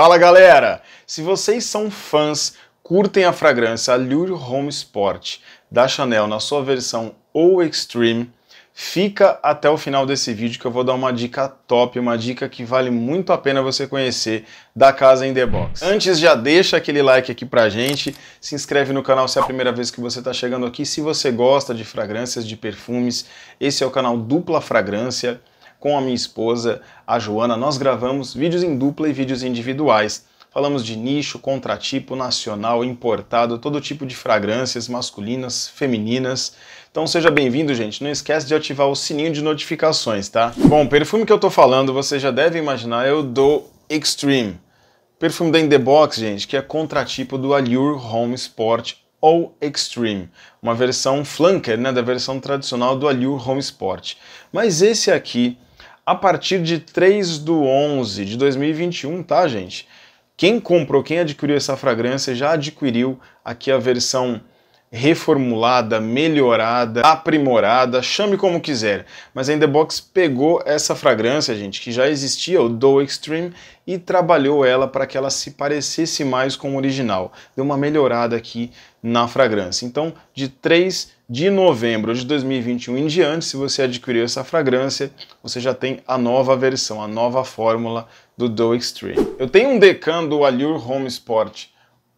Fala galera! Se vocês são fãs, curtem a fragrância Allure Home Sport da Chanel na sua versão ou Extreme, fica até o final desse vídeo que eu vou dar uma dica top, uma dica que vale muito a pena você conhecer da Casa em the Box. Antes já deixa aquele like aqui pra gente, se inscreve no canal se é a primeira vez que você está chegando aqui, se você gosta de fragrâncias, de perfumes, esse é o canal Dupla Fragrância, com a minha esposa, a Joana, nós gravamos vídeos em dupla e vídeos individuais. Falamos de nicho, contratipo, nacional, importado, todo tipo de fragrâncias masculinas, femininas. Então seja bem-vindo, gente. Não esquece de ativar o sininho de notificações, tá? Bom, o perfume que eu tô falando, você já deve imaginar, eu é dou Extreme. Perfume da In The Box, gente, que é contratipo do Allure Home Sport ou Extreme, uma versão flanker né, da versão tradicional do Allure Home Sport. Mas esse aqui a partir de 3 do 11 de 2021, tá, gente? Quem comprou, quem adquiriu essa fragrância já adquiriu aqui a versão reformulada, melhorada, aprimorada, chame como quiser. Mas a Indebox pegou essa fragrância, gente, que já existia, o Do Extreme, e trabalhou ela para que ela se parecesse mais com o original. Deu uma melhorada aqui na fragrância. Então, de 3 de novembro de 2021 em diante, se você adquiriu essa fragrância, você já tem a nova versão, a nova fórmula do Doe Extreme. Eu tenho um decan do Allure Home Sport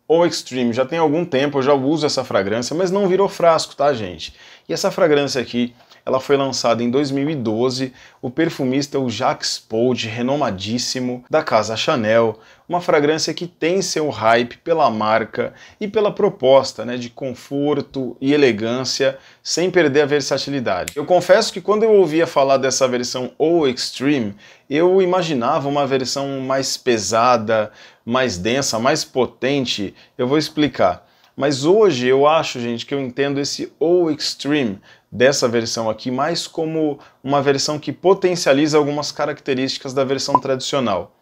ou Extreme, já tem algum tempo, eu já uso essa fragrância, mas não virou frasco, tá, gente? E essa fragrância aqui ela foi lançada em 2012. O perfumista é o Jacques Pold, renomadíssimo, da casa Chanel, uma fragrância que tem seu hype pela marca e pela proposta né, de conforto e elegância, sem perder a versatilidade. Eu confesso que quando eu ouvia falar dessa versão ou Extreme, eu imaginava uma versão mais pesada, mais densa, mais potente. Eu vou explicar. Mas hoje eu acho, gente, que eu entendo esse ou extreme dessa versão aqui mais como uma versão que potencializa algumas características da versão tradicional,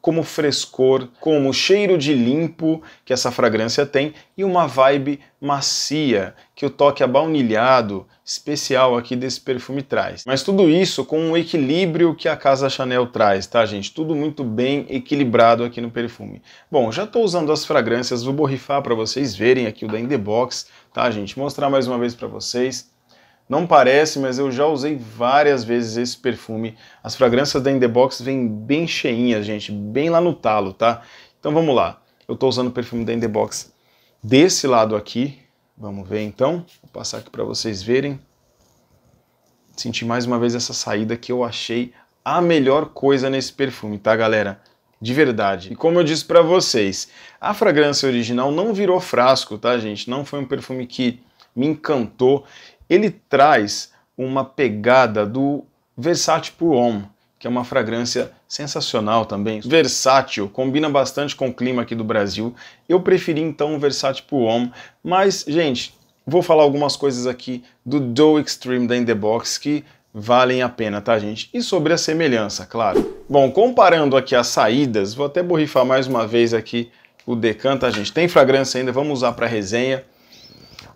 como frescor, como cheiro de limpo que essa fragrância tem e uma vibe macia que o toque abaunilhado especial aqui desse perfume traz. Mas tudo isso com um equilíbrio que a Casa Chanel traz, tá gente? Tudo muito bem equilibrado aqui no perfume. Bom, já estou usando as fragrâncias, vou borrifar para vocês verem aqui o da Box, tá gente? Mostrar mais uma vez para vocês. Não parece, mas eu já usei várias vezes esse perfume. As fragrâncias da In The Box vêm bem cheinhas, gente, bem lá no talo, tá? Então vamos lá. Eu estou usando o perfume da In The Box desse lado aqui. Vamos ver então. Vou passar aqui para vocês verem. Senti mais uma vez essa saída que eu achei a melhor coisa nesse perfume, tá, galera? de verdade. E como eu disse para vocês, a fragrância original não virou frasco, tá, gente? Não foi um perfume que me encantou ele traz uma pegada do Versace Pour Homme, que é uma fragrância sensacional também. Versátil, combina bastante com o clima aqui do Brasil. Eu preferi então o Versace Pour Homme, mas, gente, vou falar algumas coisas aqui do Doe Extreme da In The Box que valem a pena, tá, gente? E sobre a semelhança, claro. Bom, comparando aqui as saídas, vou até borrifar mais uma vez aqui o Decant. tá, gente? Tem fragrância ainda, vamos usar para resenha.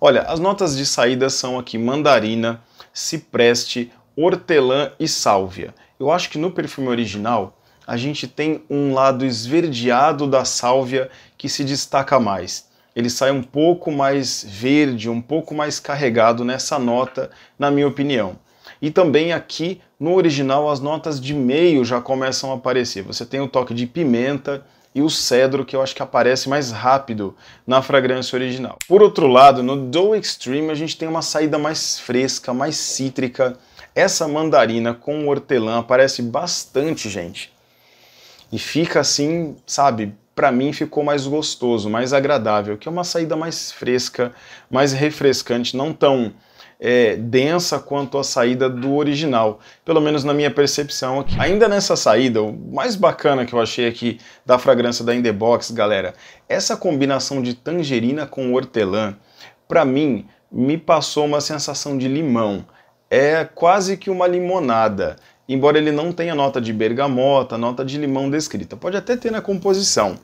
Olha, as notas de saída são aqui mandarina, cipreste, hortelã e sálvia. Eu acho que no perfume original a gente tem um lado esverdeado da sálvia que se destaca mais. Ele sai um pouco mais verde, um pouco mais carregado nessa nota, na minha opinião. E também aqui no original as notas de meio já começam a aparecer. Você tem o toque de pimenta, e o cedro, que eu acho que aparece mais rápido na fragrância original. Por outro lado, no Doe Extreme a gente tem uma saída mais fresca, mais cítrica. Essa mandarina com hortelã aparece bastante, gente. E fica assim, sabe, para mim ficou mais gostoso, mais agradável, que é uma saída mais fresca, mais refrescante, não tão é, densa quanto a saída do original, pelo menos na minha percepção aqui. Ainda nessa saída, o mais bacana que eu achei aqui da fragrância da Indebox, galera, essa combinação de tangerina com hortelã, para mim, me passou uma sensação de limão. É quase que uma limonada embora ele não tenha nota de bergamota, nota de limão descrita. Pode até ter na composição.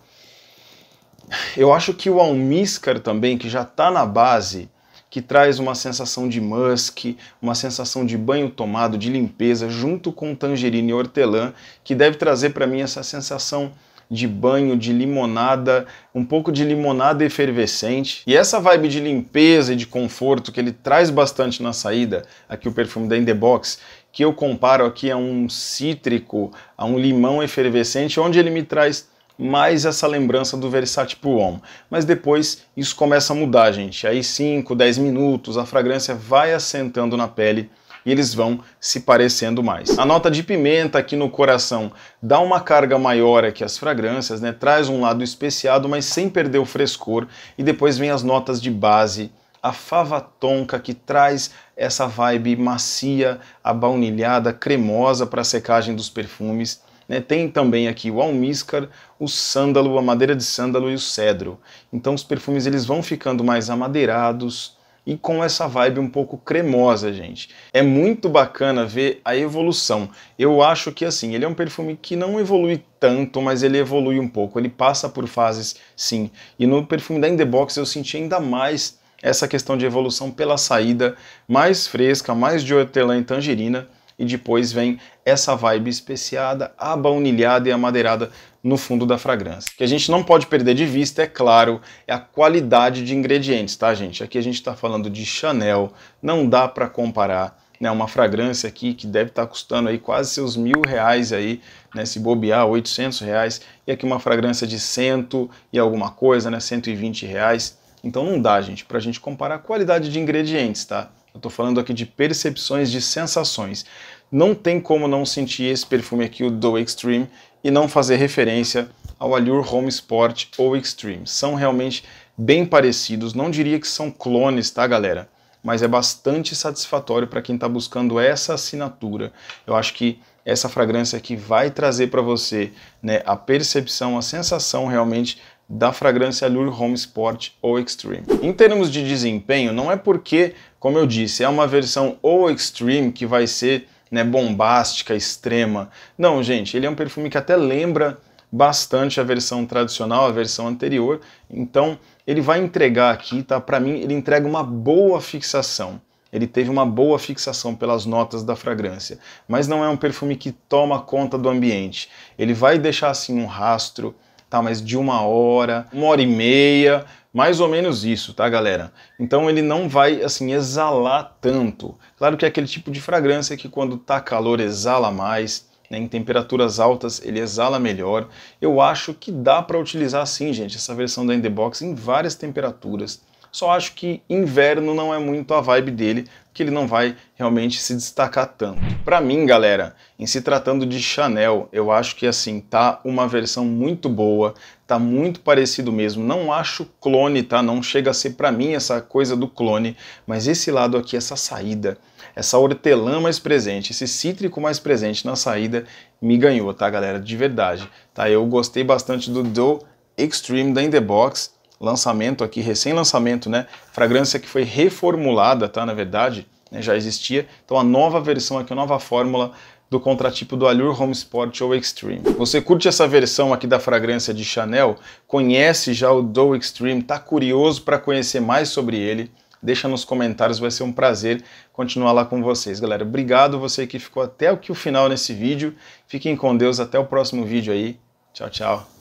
Eu acho que o almíscar também, que já está na base, que traz uma sensação de musk, uma sensação de banho tomado, de limpeza, junto com tangerina e hortelã, que deve trazer para mim essa sensação de banho, de limonada, um pouco de limonada efervescente. E essa vibe de limpeza e de conforto que ele traz bastante na saída, aqui o perfume da In The Box, que eu comparo aqui a um cítrico, a um limão efervescente, onde ele me traz mais essa lembrança do Versace Puon. Mas depois isso começa a mudar, gente. Aí 5, 10 minutos, a fragrância vai assentando na pele e eles vão se parecendo mais. A nota de pimenta aqui no coração dá uma carga maior aqui às fragrâncias, né? Traz um lado especiado, mas sem perder o frescor. E depois vem as notas de base, a fava tonka que traz essa vibe macia, abaunilhada, cremosa para a secagem dos perfumes né? Tem também aqui o almíscar, o sândalo, a madeira de sândalo e o cedro. Então os perfumes eles vão ficando mais amadeirados e com essa vibe um pouco cremosa, gente. É muito bacana ver a evolução. Eu acho que assim, ele é um perfume que não evolui tanto, mas ele evolui um pouco. Ele passa por fases, sim. E no perfume da In The Box eu senti ainda mais essa questão de evolução pela saída mais fresca, mais de hortelã e tangerina e depois vem essa vibe especiada, baunilhada e amadeirada no fundo da fragrância. O que a gente não pode perder de vista, é claro, é a qualidade de ingredientes, tá, gente? Aqui a gente está falando de Chanel, não dá para comparar né, uma fragrância aqui que deve estar tá custando aí quase seus mil reais aí, né, se bobear, 800 reais, e aqui uma fragrância de cento e alguma coisa, né, 120 reais. Então não dá, gente, para a gente comparar a qualidade de ingredientes, tá? Eu estou falando aqui de percepções de sensações. Não tem como não sentir esse perfume aqui, o Do Extreme, e não fazer referência ao Allure Home Sport ou Extreme. São realmente bem parecidos, não diria que são clones, tá, galera? Mas é bastante satisfatório para quem está buscando essa assinatura. Eu acho que essa fragrância aqui vai trazer para você né, a percepção, a sensação realmente da fragrância Allure Home Sport ou Extreme. Em termos de desempenho, não é porque, como eu disse, é uma versão ou Extreme que vai ser né, bombástica, extrema. Não, gente, ele é um perfume que até lembra bastante a versão tradicional, a versão anterior. Então, ele vai entregar aqui, tá? Para mim, ele entrega uma boa fixação. Ele teve uma boa fixação pelas notas da fragrância, mas não é um perfume que toma conta do ambiente. Ele vai deixar assim um rastro, tá? Mas de uma hora, uma hora e meia, mais ou menos isso, tá, galera? Então ele não vai assim exalar tanto. Claro que é aquele tipo de fragrância que quando tá calor exala mais, né, em temperaturas altas ele exala melhor. Eu acho que dá para utilizar sim, gente, essa versão da box em várias temperaturas. Só acho que inverno não é muito a vibe dele, que ele não vai realmente se destacar tanto. Para mim, galera, em se tratando de Chanel, eu acho que assim tá uma versão muito boa, tá muito parecido mesmo. Não acho clone, tá? Não chega a ser para mim essa coisa do clone, mas esse lado aqui, essa saída, essa hortelã mais presente, esse cítrico mais presente na saída me ganhou, tá, galera? De verdade, tá? Eu gostei bastante do Do Extreme da In The Box lançamento aqui, recém-lançamento, né? Fragrância que foi reformulada, tá? Na verdade, né? já existia. Então a nova versão aqui, a nova fórmula do contratipo do Allure Home Sport ou Extreme. Você curte essa versão aqui da fragrância de Chanel? Conhece já o Do Extreme? Tá curioso para conhecer mais sobre ele? Deixa nos comentários, vai ser um prazer continuar lá com vocês, galera. Obrigado você que ficou até o final nesse vídeo. Fiquem com Deus, até o próximo vídeo aí. Tchau, tchau.